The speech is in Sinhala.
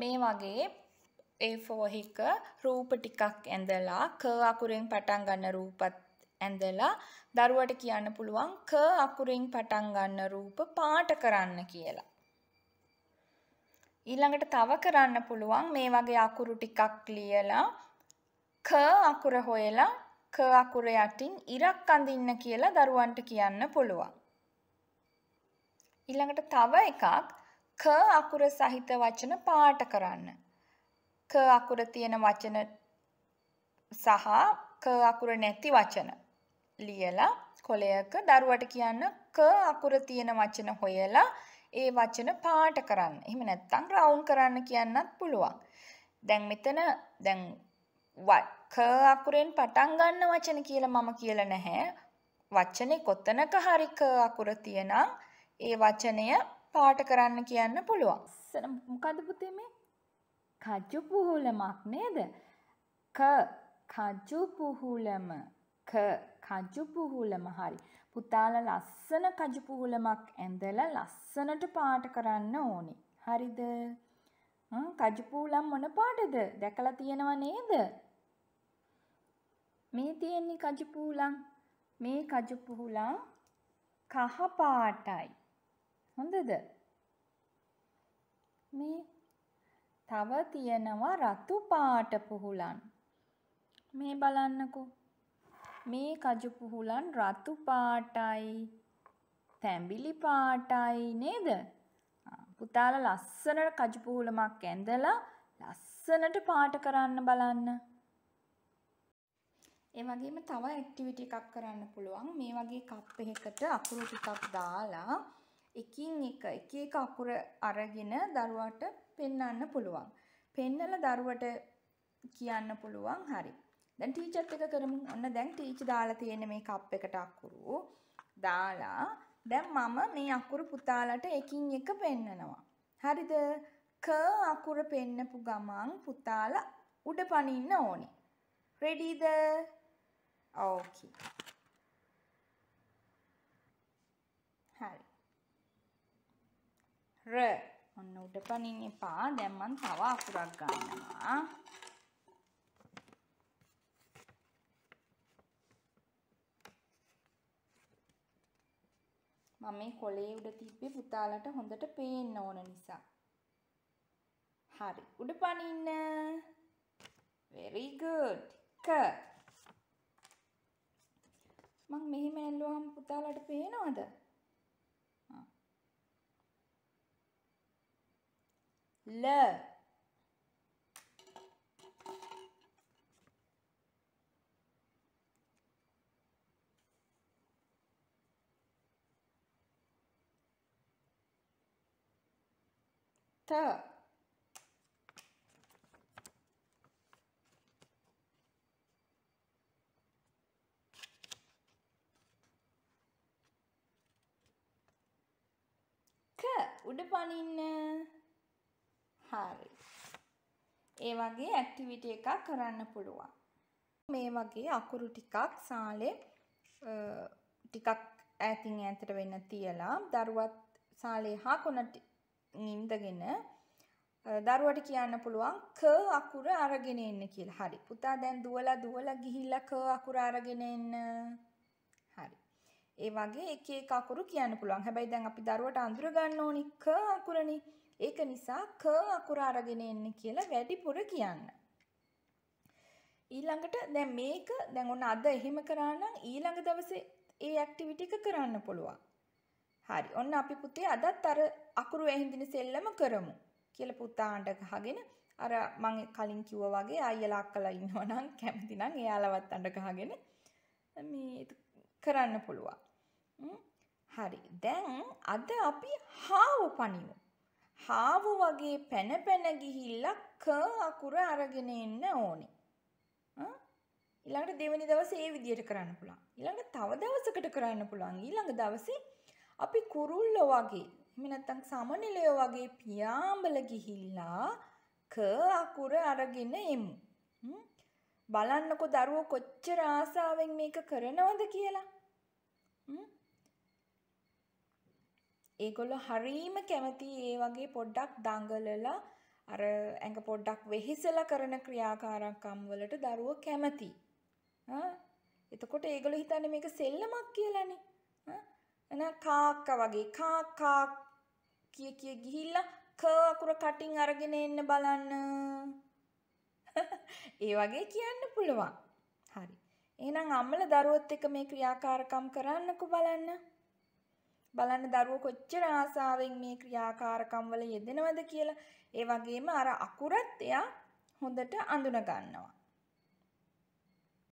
මේ වගේ A4හික රූප ටිකක් ඇඳලා ක අකුරෙන් පටන් ගන්න රූපත් ඇඳලා දරුවට කියන්න පුළුවන් ක අකුරින් පටන් ගන්න රූප පාට කරන්න කියලා. ඊළඟට තව කරන්න පුළුවන් මේ වගේ අකුරු ටිකක් ලියලා ක අකුර හොයලා ක අකුර යටින් ඉරක් අඳින්න කියලා දරුවන්ට කියන්න පුළුවන්. ඊළඟට තව එකක් ක අකුර සහිත වචන පාට කරන්න. ක අකුර තියෙන වචන සහ ක අකුර නැති වචන ලියලා කොලයක දරුවට කියන්න ක අකුර තියෙන වචන හොයලා ඒ වචන පාට කරන්න. එහෙම නැත්නම් රවුම් කරන්න කියන්නත් පුළුවන්. දැන් මෙතන දැන් ක අකුරෙන් පටන් ගන්න වචන කියලා මම කියලා නැහැ. වචනේ කොතනක හරි ක අකුර තියෙනම් ඒ වචනය පාට කරන්න කියන්න පුළුවන්. මොකද පුතේ මේ කජු පුහුලමක් නේද? ක කජු පුහුලම ක කජු පුහුලම හරි. පුතාලා ලස්සන කජු පුහුලමක් ඇඳලා ලස්සනට පාට කරන්න ඕනේ. හරිද? කජු පුහුලම් මොන පාටද? දැකලා තියෙනව නේද? මේ තියෙන්නේ කජු පුහුලම්. මේ කජු පුහුලම් කහ පාටයි. හොඳද? මේ තව තියෙනවා රතු පාට පුහුලන්. මේ බලන්නකෝ. මේ කජු පුහුලන් රතු පාටයි තැඹිලි පාටයි නේද? පුතාලා ලස්සනට කජු පුහුලමක් ඇඳලා ලස්සනට පාට කරන්න බලන්න. ඒ වගේම තව ඇක්ටිවිටි එකක් කරන්න පුළුවන්. මේ වගේ කප් එකකට අකුරු ටිකක් දාලා එකින් එක එක එක අකුර අරගෙන දරුවාට පෙන්වන්න පුළුවන්. පෙන්නලා දරුවට කියන්න පුළුවන් හරි. දැන් ටීචර්ත් එක කරමු. ඔන්න දැන් ටීචර් දාලා තියෙන මේ කප් එකට අකුරු දාලා දැන් මම මේ අකුරු පුතාලට එකින් එක පෙන්නනවා. හරිද? ක අකුර පෙන්නපු ගමන් පුතාලා උඩ පනින්න ඕනේ. රෙඩිද? ඕකේ. ර ඔන්න උඩ පනින් එපා දැන් මම තව අකුරක් ගන්නවා මම මේ කොලේ උඩ තිබ්බේ පුතාලට හොඳට පේන්න ඕන නිසා හරි උඩ පනින්න very good ක මං මෙහෙම ඇල්ලුවාම පුතාලට පේනවද L T உடுப்பானின்ன ඒ වගේ ඇක්ටිවිටි එකක් කරන්න පුළුවන්. මේ වගේ අකුරු ටිකක් සාලේ ටිකක් ඈතින් ඈතට වෙන්න තියලා දරුවත් සාලේ හා කොනට නින්දගෙන දරුවට කියන්න පුළුවන් ක අකුර අරගෙන එන්න කියලා. හරි. පුතා දැන් දුවලා දුවලා ගිහිල්ලා ක අකුර අරගෙන එන්න. හරි. ඒ වගේ එක එක අකුරු කියන්න පුළුවන්. හැබැයි දැන් අපි දරුවට අඳුර ගන්න ඕනි ක අකුරනේ. ඒක නිසා ක අකුර අරගෙන එන්න කියලා වැඩිපුර කියන්න. ඊළඟට දැන් මේක දැන් ඔන්න අද එහෙම කරා නම් ඊළඟ දවසේ ඒ ඇක්ටිවිටි එක කරන්න පුළුවන්. හරි. ඔන්න අපි පුතේ අදත් අර අකුරු ඇහිඳින සෙල්ලම කරමු කියලා පුතාන්ට ගහගෙන අර මම කලින් කිව්වා වගේ අයියලා අක්කලා ඉන්නවා නම් කැමති නම් එයාලවත් අඬ ගහගෙන මේ කරන්න පුළුවන්. හරි. දැන් අද අපි හාව පනිමු. හාවු වගේ පැන පැන ගිහිල්ලා ක අකුර අරගෙන එන්න ඕනේ. ඊළඟට දෙවැනි දවසේ ඒ විදියට කරන්න පුළුවන්. ඊළඟට තව දවසකට කරන්න පුළුවන්. ඊළඟ දවසේ අපි කුරුල්ලෝ වගේ එහෙම නැත්නම් සමනලයෝ වගේ පියාඹල ගිහිල්ලා ක අකුර අරගෙන එමු. බලන්නකො දරුවෝ කොච්චර ආසාවෙන් මේක කරනවද කියලා. ඒගොල්ලො හරීම කැමති ඒ වගේ පොඩ්ඩක් දඟලලා අර ඇඟ පොඩ්ඩක් වෙහිසල කරන ක්‍රියාකාරක්කම් වලට දරුව කැමති. එතකොට ඒගොල්ලෝ හිතන්නේ මේක සෙල්ලමක් කියලානේ. එන කාක්ක වගේ කාක්කා කිය කිය ගිහිල්ලා ක අකුර කටින් අරගෙන එන්න බලන්න. ඒ වගේ කියන්න පුළුවන්. හරි. එහෙනම් අම්මල දරුවොත් එක්ක මේ ක්‍රියාකාරකම් කරන්නකෝ බලන්න. බලන්න දරුවෝ කොච්චර ආසාවෙන් මේ ක්‍රියාකාරකම් වල යෙදෙනවද කියලා. ඒ වගේම අර අකුරත් එයා හොඳට අඳුන ගන්නවා.